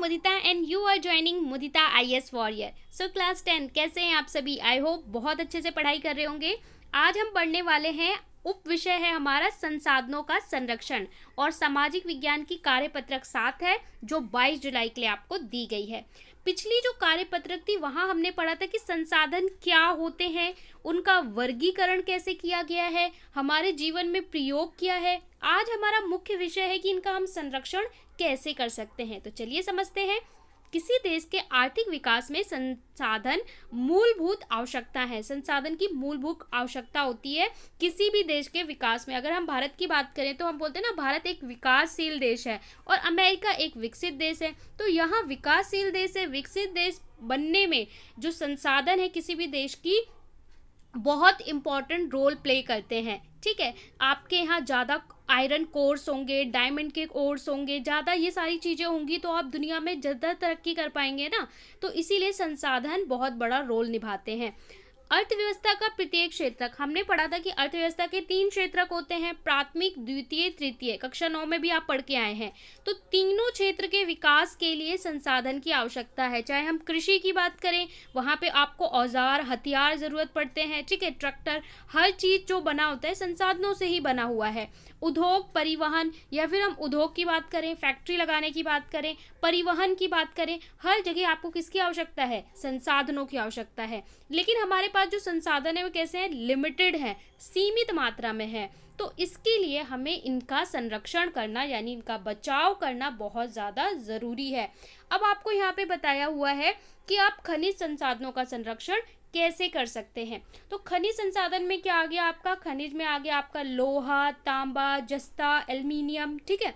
Mudita and you are joining Mudita I S warrior so class tenth कैसे हैं आप सभी आई होप बहुत अच्छे से पढ़ाई कर रहे होंगे आज हम पढ़ने वाले हैं उप विषय है हमारा संसाधनों का संरक्षण और सामाजिक विज्ञान की कार्यपत्रक साथ है जो 22 जुलाई के लिए आपको दी गई है पिछली जो कार्यपत्रक थी वहाँ हमने पढ़ा था कि संसाधन क्या होते हैं उनका वर्गीकरण कैसे किया गया है हमारे जीवन में प्रयोग किया है आज हमारा मुख्य विषय है कि इनका हम संरक्षण कैसे कर सकते हैं तो चलिए समझते हैं किसी देश के आर्थिक विकास में संसाधन मूलभूत आवश्यकता है संसाधन की मूलभूत आवश्यकता होती है किसी भी देश के विकास में अगर हम भारत की बात करें तो हम बोलते हैं ना भारत एक विकासशील देश है और अमेरिका एक विकसित देश है तो यहाँ विकासशील देश है विकसित देश बनने में जो संसाधन है किसी भी देश की बहुत इम्पॉर्टेंट रोल प्ले करते हैं ठीक है आपके यहाँ ज़्यादा आयरन कोर्स होंगे डायमंड के कोर्स होंगे ज़्यादा ये सारी चीज़ें होंगी तो आप दुनिया में ज़्यादा तरक्की कर पाएंगे ना तो इसीलिए संसाधन बहुत बड़ा रोल निभाते हैं अर्थव्यवस्था का प्रत्येक क्षेत्र हमने पढ़ा था कि अर्थव्यवस्था के तीन क्षेत्र होते हैं प्राथमिक द्वितीय तृतीय कक्षा नौ में भी आप पढ़ के आए हैं तो तीनों क्षेत्र के विकास के लिए संसाधन की आवश्यकता है चाहे हम कृषि की बात करें वहाँ पे आपको औजार हथियार ज़रूरत पड़ते हैं ठीक है ट्रैक्टर हर चीज़ जो बना होता है संसाधनों से ही बना हुआ है उद्योग परिवहन या फिर हम उद्योग की बात करें फैक्ट्री लगाने की बात करें परिवहन की बात करें हर जगह आपको किसकी आवश्यकता है संसाधनों की आवश्यकता है लेकिन हमारे पास जो संसाधन है वो कैसे हैं लिमिटेड हैं सीमित मात्रा में है तो इसके लिए हमें इनका संरक्षण करना यानी इनका बचाव करना बहुत ज़्यादा ज़रूरी है अब आपको यहाँ पे बताया हुआ है कि आप खनिज संसाधनों का संरक्षण कैसे कर सकते हैं तो खनिज संसाधन में क्या आ गया आपका खनिज में आ गया आपका लोहा तांबा जस्ता एल्यूमिनियम ठीक है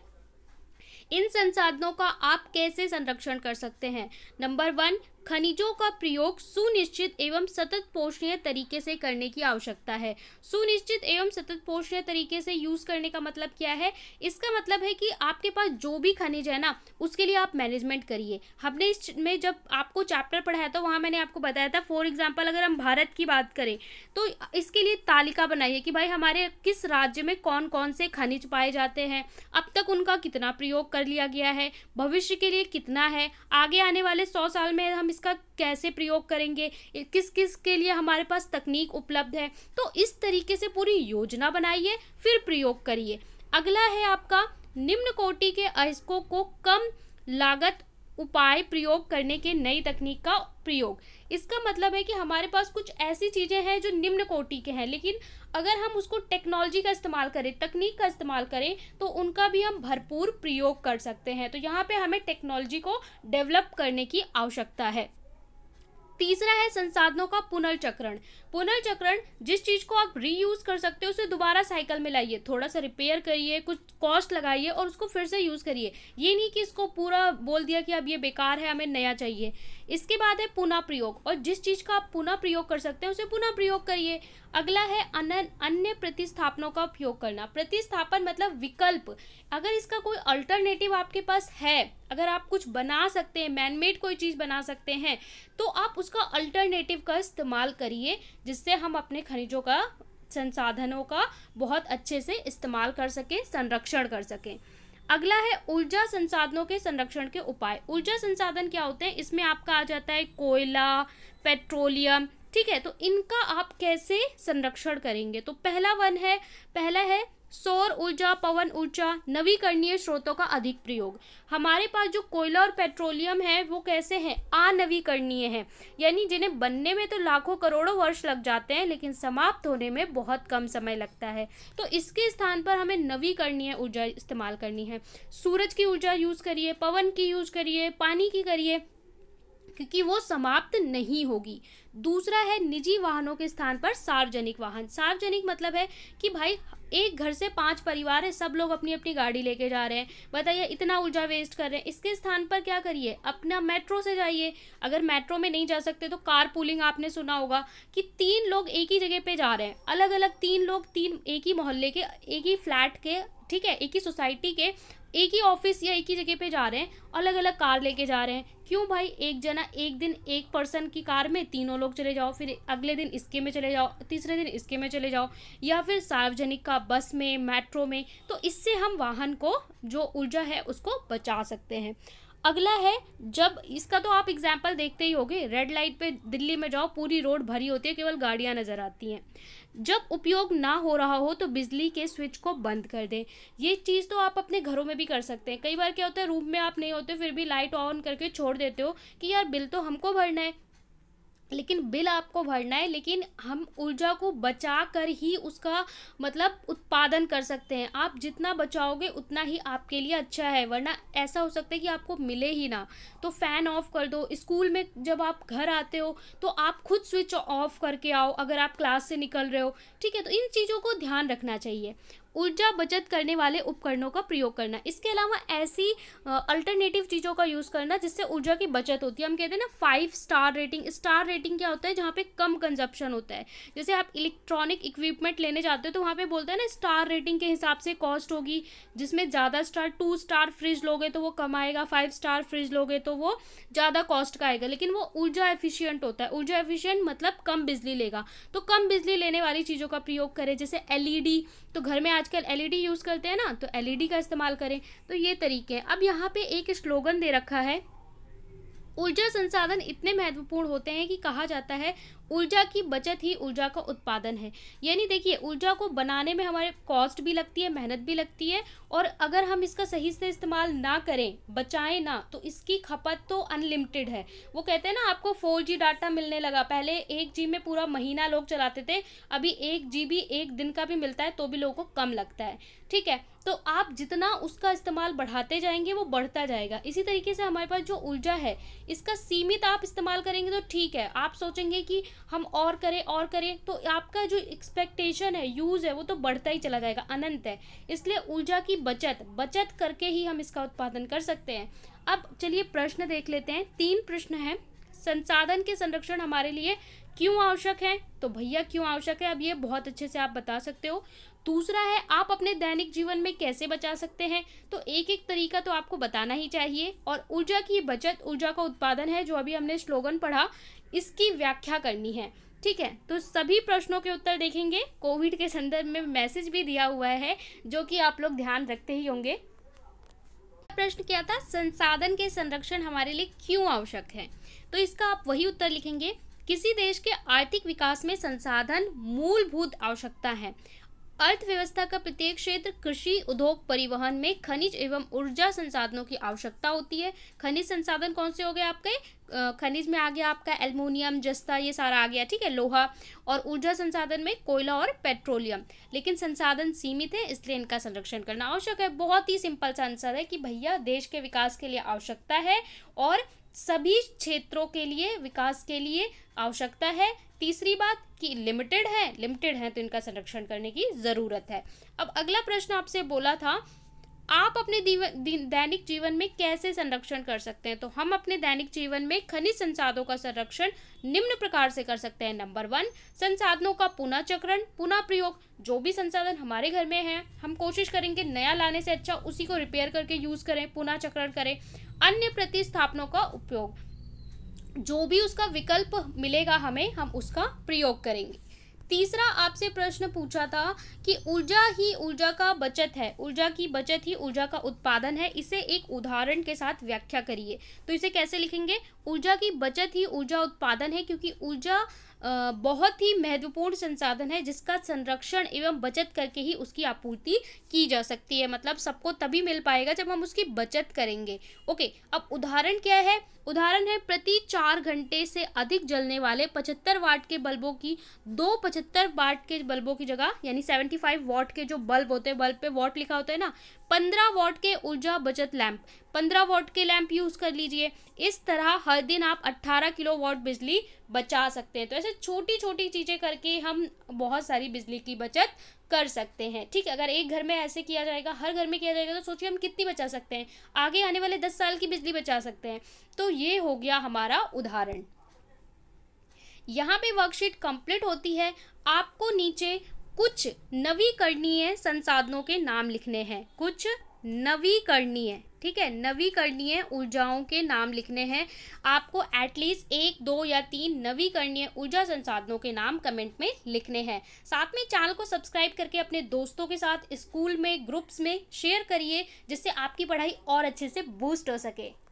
इन संसाधनों का आप कैसे संरक्षण कर सकते हैं नंबर वन खनिजों का प्रयोग सुनिश्चित एवं सतत पोषणीय तरीके से करने की आवश्यकता है सुनिश्चित एवं सतत पोषणीय तरीके से यूज़ करने का मतलब क्या है इसका मतलब है कि आपके पास जो भी खनिज है ना उसके लिए आप मैनेजमेंट करिए हमने इस में जब आपको चैप्टर पढ़ाया था वहाँ मैंने आपको बताया था फॉर एग्जाम्पल अगर हम भारत की बात करें तो इसके लिए तालिका बनाइए कि भाई हमारे किस राज्य में कौन कौन से खनिज पाए जाते हैं अब तक उनका कितना प्रयोग कर लिया गया है भविष्य के लिए कितना है आगे आने वाले सौ साल में हम इसका कैसे प्रयोग करेंगे किस किस के लिए हमारे पास तकनीक उपलब्ध है तो इस तरीके से पूरी योजना बनाइए फिर प्रयोग करिए अगला है आपका निम्न कोटि के अयस्कों को कम लागत उपाय प्रयोग करने के नई तकनीक का प्रयोग इसका मतलब है कि हमारे पास कुछ ऐसी चीज़ें हैं जो निम्न कोटि के हैं लेकिन अगर हम उसको टेक्नोलॉजी का इस्तेमाल करें तकनीक का इस्तेमाल करें तो उनका भी हम भरपूर प्रयोग कर सकते हैं तो यहाँ पे हमें टेक्नोलॉजी को डेवलप करने की आवश्यकता है तीसरा है संसाधनों का पुनर्चक्रण पुनर्चक्रण जिस चीज़ को आप रीयूज कर सकते हो उसे दोबारा साइकिल में लाइए थोड़ा सा रिपेयर करिए कुछ कॉस्ट लगाइए और उसको फिर से यूज़ करिए ये नहीं कि इसको पूरा बोल दिया कि अब ये बेकार है हमें नया चाहिए इसके बाद है पुनः प्रयोग और जिस चीज़ का आप पुनः प्रयोग कर सकते हैं उसे पुनः प्रयोग करिए अगला है अन्य प्रतिस्थापनों का उपयोग करना प्रतिस्थापन मतलब विकल्प अगर इसका कोई अल्टरनेटिव आपके पास है अगर आप कुछ बना सकते हैं मैनमेड कोई चीज़ बना सकते हैं तो आप उसका अल्टरनेटिव का इस्तेमाल करिए जिससे हम अपने खनिजों का संसाधनों का बहुत अच्छे से इस्तेमाल कर सकें संरक्षण कर सकें अगला है ऊर्जा संसाधनों के संरक्षण के उपाय ऊर्जा संसाधन क्या होते हैं इसमें आपका आ जाता है कोयला पेट्रोलियम ठीक है तो इनका आप कैसे संरक्षण करेंगे तो पहला वन है पहला है सौर ऊर्जा पवन ऊर्जा नवीकरणीय स्रोतों का अधिक प्रयोग हमारे पास जो कोयला और पेट्रोलियम है वो कैसे हैं अनवीकरणीय हैं यानी जिन्हें बनने में तो लाखों करोड़ों वर्ष लग जाते हैं लेकिन समाप्त होने में बहुत कम समय लगता है तो इसके स्थान पर हमें नवीकरणीय ऊर्जा इस्तेमाल करनी है सूरज की ऊर्जा यूज़ करिए पवन की यूज़ करिए पानी की करिए क्योंकि वो समाप्त नहीं होगी दूसरा है निजी वाहनों के स्थान पर सार्वजनिक वाहन सार्वजनिक मतलब है कि भाई एक घर से पांच परिवार है सब लोग अपनी अपनी गाड़ी लेके जा रहे हैं बताइए इतना ऊर्जा वेस्ट कर रहे हैं इसके स्थान पर क्या करिए अपना मेट्रो से जाइए अगर मेट्रो में नहीं जा सकते तो कार पूलिंग आपने सुना होगा कि तीन लोग एक ही जगह पे जा रहे हैं अलग अलग तीन लोग तीन एक ही मोहल्ले के एक ही फ्लैट के ठीक है एक ही सोसाइटी के एक ही ऑफिस या एक ही जगह पे जा रहे हैं अलग अलग कार लेके जा रहे हैं क्यों भाई एक जना एक दिन एक पर्सन की कार में तीनों लोग चले जाओ फिर अगले दिन इसके में चले जाओ तीसरे दिन इसके में चले जाओ या फिर सार्वजनिक का बस में मेट्रो में तो इससे हम वाहन को जो ऊर्जा है उसको बचा सकते हैं अगला है जब इसका तो आप एग्जाम्पल देखते ही होगे रेड लाइट पे दिल्ली में जाओ पूरी रोड भरी होती है केवल गाड़ियाँ नज़र आती हैं जब उपयोग ना हो रहा हो तो बिजली के स्विच को बंद कर दें ये चीज़ तो आप अपने घरों में भी कर सकते हैं कई बार क्या होता है रूम में आप नहीं होते फिर भी लाइट ऑन करके छोड़ देते हो कि यार बिल तो हमको भरना है लेकिन बिल आपको भरना है लेकिन हम ऊर्जा को बचा कर ही उसका मतलब उत्पादन कर सकते हैं आप जितना बचाओगे उतना ही आपके लिए अच्छा है वरना ऐसा हो सकता है कि आपको मिले ही ना तो फ़ैन ऑफ कर दो स्कूल में जब आप घर आते हो तो आप खुद स्विच ऑफ करके आओ अगर आप क्लास से निकल रहे हो ठीक है तो इन चीज़ों को ध्यान रखना चाहिए ऊर्जा बचत करने वाले उपकरणों का प्रयोग करना इसके अलावा ऐसी अल्टरनेटिव चीज़ों का यूज़ करना जिससे ऊर्जा की बचत होती है हम कहते हैं ना five star rating star rating क्या होता है जहाँ पे कम कंजप्शन होता है जैसे आप इलेक्ट्रॉनिक इक्विपमेंट लेने जाते हो तो वहाँ पे बोलते हैं ना स्टार रेटिंग के हिसाब से कॉस्ट होगी जिसमें ज़्यादा स्टार टू स्टार फ्रिज लोगे तो वो कम आएगा फाइव स्टार फ्रिज लोगे तो वो ज़्यादा कॉस्ट का आएगा लेकिन वो ऊर्जा एफिशियंट होता है ऊर्जा एफिशियंट मतलब कम बिजली लेगा तो कम बिजली लेने वाली चीज़ों का प्रयोग करें जैसे एलईडी तो घर में आज आजकल एलईडी यूज़ e करते हैं ना तो एलईडी e का इस्तेमाल करें तो ये तरीके हैं अब यहाँ पे एक स्लोगन दे रखा है ऊर्जा संसाधन इतने महत्वपूर्ण होते हैं कि कहा जाता है ऊर्जा की बचत ही ऊर्जा का उत्पादन है यानी देखिए ऊर्जा को बनाने में हमारे कॉस्ट भी लगती है मेहनत भी लगती है और अगर हम इसका सही से इस्तेमाल ना करें बचाएं ना तो इसकी खपत तो अनलिमिटेड है वो कहते हैं ना आपको फोर जी डाटा मिलने लगा पहले एक जी में पूरा महीना लोग चलाते थे अभी एक जी भी एक दिन का भी मिलता है तो भी लोगों को कम लगता है ठीक है तो आप जितना उसका इस्तेमाल बढ़ाते जाएंगे वो बढ़ता जाएगा इसी तरीके से हमारे पास जो ऊर्जा है इसका सीमित आप इस्तेमाल करेंगे तो ठीक है आप सोचेंगे कि हम और करें और करें तो आपका जो एक्सपेक्टेशन है यूज़ है वो तो बढ़ता ही चला जाएगा अनंत है इसलिए ऊर्जा की बचत बचत करके ही हम इसका उत्पादन कर सकते हैं अब चलिए प्रश्न देख लेते हैं तीन प्रश्न हैं संसाधन के संरक्षण हमारे लिए क्यों आवश्यक है तो भैया क्यों आवश्यक है अब ये बहुत अच्छे से आप बता सकते हो दूसरा है आप अपने दैनिक जीवन में कैसे बचा सकते हैं तो एक एक तरीका तो आपको बताना ही चाहिए और ऊर्जा की बचत ऊर्जा का उत्पादन है जो अभी हमने स्लोगन पढ़ा इसकी व्याख्या करनी है ठीक है तो सभी प्रश्नों के उत्तर देखेंगे कोविड के संदर्भ में मैसेज भी दिया हुआ है जो कि आप लोग ध्यान रखते ही होंगे प्रश्न क्या था संसाधन के संरक्षण हमारे लिए क्यों आवश्यक है तो इसका आप वही उत्तर लिखेंगे किसी देश के आर्थिक विकास में संसाधन मूलभूत आवश्यकता है अर्थव्यवस्था का प्रत्येक क्षेत्र कृषि उद्योग परिवहन में खनिज एवं ऊर्जा संसाधनों की आवश्यकता होती है खनिज संसाधन कौन से हो गए आपके खनिज में आ गया आपका एल्यूमिनियम जस्ता ये सारा आ गया ठीक है लोहा और ऊर्जा संसाधन में कोयला और पेट्रोलियम लेकिन संसाधन सीमित है इसलिए इनका संरक्षण करना आवश्यक है बहुत ही सिंपल सा आंसर है कि भैया देश के विकास के लिए आवश्यकता है और सभी क्षेत्रों के लिए विकास के लिए आवश्यकता है तीसरी बात कि लिमिटेड है लिमिटेड है तो इनका संरक्षण करने की ज़रूरत है अब अगला प्रश्न आपसे बोला था आप अपने दैनिक जीवन में कैसे संरक्षण कर सकते हैं तो हम अपने दैनिक जीवन में खनिज संसाधनों का संरक्षण निम्न प्रकार से कर सकते हैं नंबर वन संसाधनों का पुनः चक्रण पुनः प्रयोग जो भी संसाधन हमारे घर में है हम कोशिश करेंगे नया लाने से अच्छा उसी को रिपेयर करके यूज करें पुनः चक्रण करें अन्य प्रतिस्थापनों का उपयोग जो भी उसका विकल्प मिलेगा हमें हम उसका प्रयोग करेंगे तीसरा आपसे प्रश्न पूछा था कि ऊर्जा ही ऊर्जा का बचत है ऊर्जा की बचत ही ऊर्जा का उत्पादन है इसे एक उदाहरण के साथ व्याख्या करिए तो इसे कैसे लिखेंगे ऊर्जा की बचत ही ऊर्जा उत्पादन है क्योंकि ऊर्जा बहुत ही महत्वपूर्ण संसाधन है जिसका संरक्षण एवं बचत करके ही उसकी आपूर्ति की जा सकती है मतलब सबको तभी मिल पाएगा जब हम उसकी बचत करेंगे ओके अब उदाहरण क्या है उदाहरण है प्रति चार घंटे से अधिक जलने वाले पचहत्तर वाट के बल्बों की दो पचहत्तर वाट के बल्बों की जगह यानी सेवेंटी फाइव वाट के जो बल्ब होते हैं बल्ब पे वाट लिखा होता है ना पंद्रह वॉट के ऊर्जा बचत लैंप पंद्रह वॉट के लैंप यूज़ कर लीजिए इस तरह हर दिन आप अट्ठारह किलो वॉट बिजली बचा सकते हैं तो ऐसे छोटी छोटी चीज़ें करके हम बहुत सारी बिजली की बचत कर सकते हैं ठीक अगर एक घर में ऐसे किया जाएगा हर घर में किया जाएगा तो सोचिए हम कितनी बचा सकते हैं आगे आने वाले दस साल की बिजली बचा सकते हैं तो ये हो गया हमारा उदाहरण यहाँ पे वर्कशीट कंप्लीट होती है आपको नीचे कुछ नवीकरणीय संसाधनों के नाम लिखने हैं कुछ नवीकरणीय ठीक है नवीकरणीय ऊर्जाओं के नाम लिखने हैं आपको एटलीस्ट एक दो या तीन नवीकरणीय ऊर्जा संसाधनों के नाम कमेंट में लिखने हैं साथ में चैनल को सब्सक्राइब करके अपने दोस्तों के साथ स्कूल में ग्रुप्स में शेयर करिए जिससे आपकी पढ़ाई और अच्छे से बूस्ट हो सके